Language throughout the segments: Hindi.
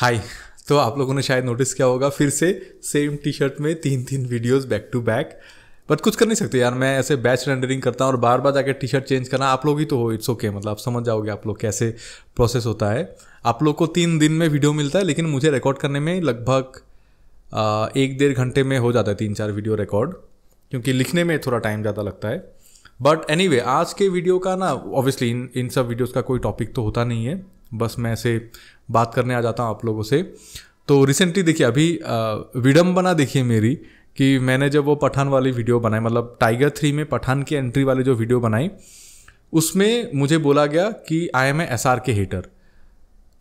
हाय तो आप लोगों ने शायद नोटिस किया होगा फिर से सेम टी शर्ट में तीन तीन videos back to back but कुछ कर नहीं सकते यार मैं ऐसे बैच रेंडरिंग करता हूँ और बार बार जाकर टी शर्ट चेंज करना आप लोग ही तो हो इट्स ओके okay, मतलब आप समझ जाओगे आप लोग कैसे प्रोसेस होता है आप लोग को तीन दिन में वीडियो मिलता है लेकिन मुझे रिकॉर्ड करने में लगभग एक डेढ़ घंटे में हो जाता है तीन चार वीडियो रिकॉर्ड क्योंकि लिखने में थोड़ा टाइम ज़्यादा लगता है बट एनी anyway, आज के वीडियो का ना ऑब्वियसली इन इन सब वीडियोज़ का कोई टॉपिक तो होता नहीं है बस मैं ऐसे बात करने आ जाता हूँ आप लोगों से तो रिसेंटली देखिए अभी विडम्बना देखिए मेरी कि मैंने जब वो पठान वाली वीडियो बनाई मतलब टाइगर थ्री में पठान की एंट्री वाली जो वीडियो बनाई उसमें मुझे बोला गया कि I am a S R K hater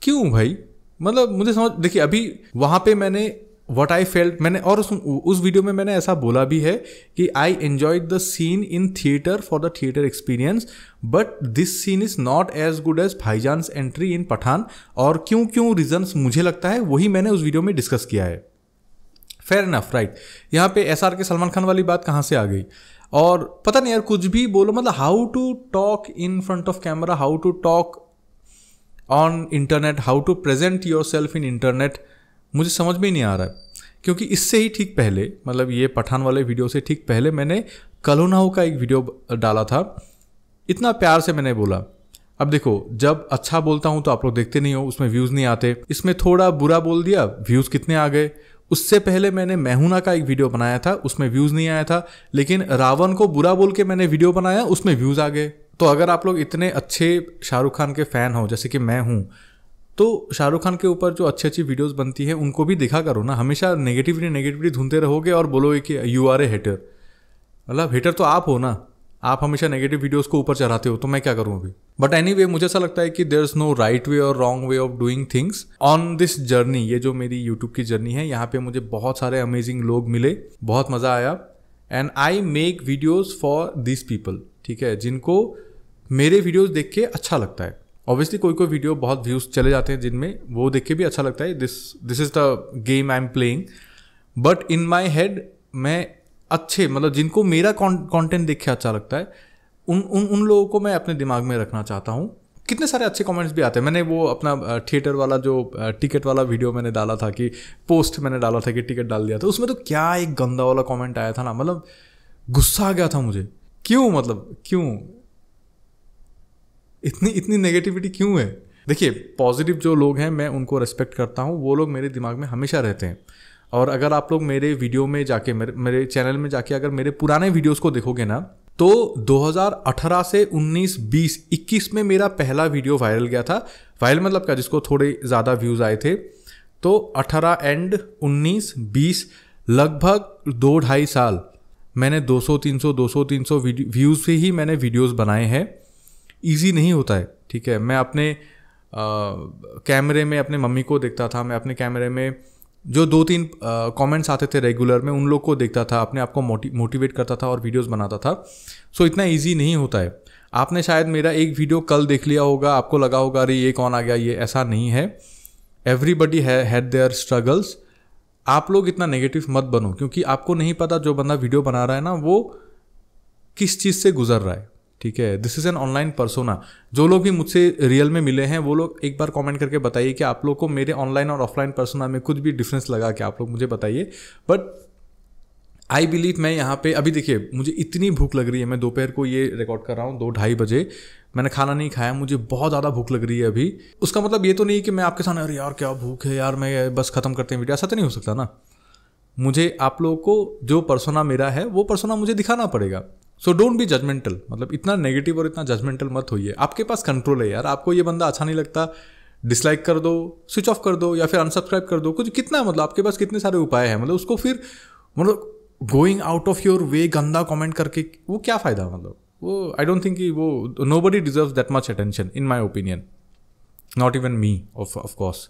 क्यों भाई मतलब मुझे समझ देखिए अभी वहाँ पे मैंने वट आई फेल्ट मैंने और उस उस वीडियो में मैंने ऐसा बोला भी है कि I enjoy the scene in theatre for the theatre experience but this scene is not as good as भाईजान्स एंट्री इन पठान और क्यों क्यों रीजन्स मुझे लगता है वही मैंने उस वीडियो में डिस्कस किया है फेयर इनफ राइट यहाँ पे एस आर के सलमान खान वाली बात कहाँ से आ गई और पता नहीं यार कुछ भी बोलो मतलब how to talk in front of camera how to talk on internet how to present yourself in internet मुझे समझ में ही नहीं आ रहा है क्योंकि इससे ही ठीक पहले मतलब ये पठान वाले वीडियो से ठीक पहले मैंने कलोनाओ का एक वीडियो डाला था इतना प्यार से मैंने बोला अब देखो जब अच्छा बोलता हूँ तो आप लोग देखते नहीं हो उसमें व्यूज़ नहीं आते इसमें थोड़ा बुरा बोल दिया व्यूज़ कितने आ गए उससे पहले मैंने मैहूना का एक वीडियो बनाया था उसमें व्यूज़ नहीं आया था लेकिन रावण को बुरा बोल के मैंने वीडियो बनाया उसमें व्यूज़ आ गए तो अगर आप लोग इतने अच्छे शाहरुख खान के फ़ैन हो जैसे कि मैं हूँ तो शाहरुख खान के ऊपर जो अच्छी अच्छी वीडियोस बनती है उनको भी दिखा करो ना हमेशा नेगेटिवली नेगेटिवली ढूंढते रहोगे और बोलोगे कि यू आर ए हेटर मतलब हेटर तो आप हो ना आप हमेशा नेगेटिव वीडियोस को ऊपर चढ़ाते हो तो मैं क्या करूँ अभी बट एनी anyway, मुझे ऐसा लगता है कि there is no right way और wrong way of doing things on this journey ये जो मेरी यूट्यूब की जर्नी है यहाँ पे मुझे बहुत सारे अमेजिंग लोग मिले बहुत मज़ा आया and I make videos for this people ठीक है जिनको मेरे वीडियोज़ देख के अच्छा लगता है ऑब्वियसली कोई कोई वीडियो बहुत व्यूज़ चले जाते हैं जिनमें वो देख के भी अच्छा लगता है this this is the game I am playing but in my head मैं अच्छे मतलब जिनको मेरा कॉन्टेंट देख के अच्छा लगता है उन उन उन लोगों को मैं अपने दिमाग में रखना चाहता हूँ कितने सारे अच्छे कमेंट्स भी आते हैं मैंने वो अपना थिएटर वाला जो टिकट वाला वीडियो मैंने डाला था कि पोस्ट मैंने डाला था कि टिकट डाल दिया था उसमें तो क्या एक गंदा वाला कमेंट आया था ना मतलब गुस्सा आ गया था मुझे क्यों मतलब क्यों इतनी इतनी नेगेटिविटी क्यों है देखिए पॉजिटिव जो लोग हैं मैं उनको रेस्पेक्ट करता हूँ वो लोग मेरे दिमाग में हमेशा रहते हैं और अगर आप लोग मेरे वीडियो में जाके मेरे मेरे चैनल में जाके अगर मेरे पुराने वीडियोस को देखोगे ना तो 2018 से 19, 20, 21 में मेरा पहला वीडियो वायरल गया था वायरल मतलब क्या जिसको थोड़े ज़्यादा व्यूज़ आए थे तो 18 एंड 19, 20 लगभग दो ढाई साल मैंने 200, 300, 200, 300 व्यूज़ से ही मैंने वीडियोस बनाए हैं ईजी नहीं होता है ठीक है मैं अपने कैमरे में अपने मम्मी को देखता था मैं अपने कैमरे में जो दो तीन कमेंट्स आते थे रेगुलर में उन लोग को देखता था अपने आप को मोटि मोटिवेट करता था और वीडियोस बनाता था सो इतना इजी नहीं होता है आपने शायद मेरा एक वीडियो कल देख लिया होगा आपको लगा होगा अरे ये कौन आ गया ये ऐसा नहीं है एवरीबडी हैड देयर स्ट्रगल्स आप लोग इतना नेगेटिव मत बनो क्योंकि आपको नहीं पता जो बंदा वीडियो बना रहा है ना वो किस चीज़ से गुजर रहा है ठीक है this is an online persona जो लोग भी मुझसे रियल में मिले हैं वो लोग एक बार कमेंट करके बताइए कि आप लोग को मेरे ऑनलाइन और ऑफलाइन पर्सोना में कुछ भी डिफरेंस लगा कि आप लोग मुझे बताइए बट आई बिलीव मैं यहाँ पे अभी देखिए मुझे इतनी भूख लग रही है मैं दोपहर को ये रिकॉर्ड कर रहा हूँ दो ढाई बजे मैंने खाना नहीं खाया मुझे बहुत ज़्यादा भूख लग रही है अभी उसका मतलब ये तो नहीं कि मैं आपके सामने अरे यार क्या भूख है यार मैं बस ख़त्म करते हैं वीडियो ऐसा तो नहीं हो सकता ना मुझे आप लोगों को जो परसोना मेरा है वो परसोना मुझे दिखाना पड़ेगा सो डोंट बी जजमेंटल मतलब इतना नेगेटिव और इतना जजमेंटल मत होइए आपके पास कंट्रोल है यार आपको ये बंदा अच्छा नहीं लगता डिसलाइक कर दो स्विच ऑफ कर दो या फिर अनसब्सक्राइब कर दो कुछ कितना मतलब आपके पास कितने सारे उपाय हैं मतलब उसको फिर मतलब going out of your way गंदा कॉमेंट करके वो क्या फ़ायदा मतलब वो आई डोंट थिंक वो nobody deserve that much attention in my opinion not even me of of course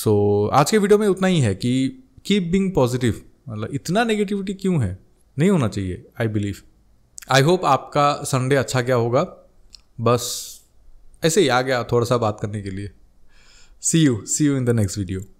so आज के वीडियो में उतना ही है कि कीप बिंग पॉजिटिव मतलब इतना नेगेटिविटी क्यों है नहीं होना चाहिए आई बिलीव आई होप आपका संडे अच्छा क्या होगा बस ऐसे ही आ गया थोड़ा सा बात करने के लिए see you see you in the next video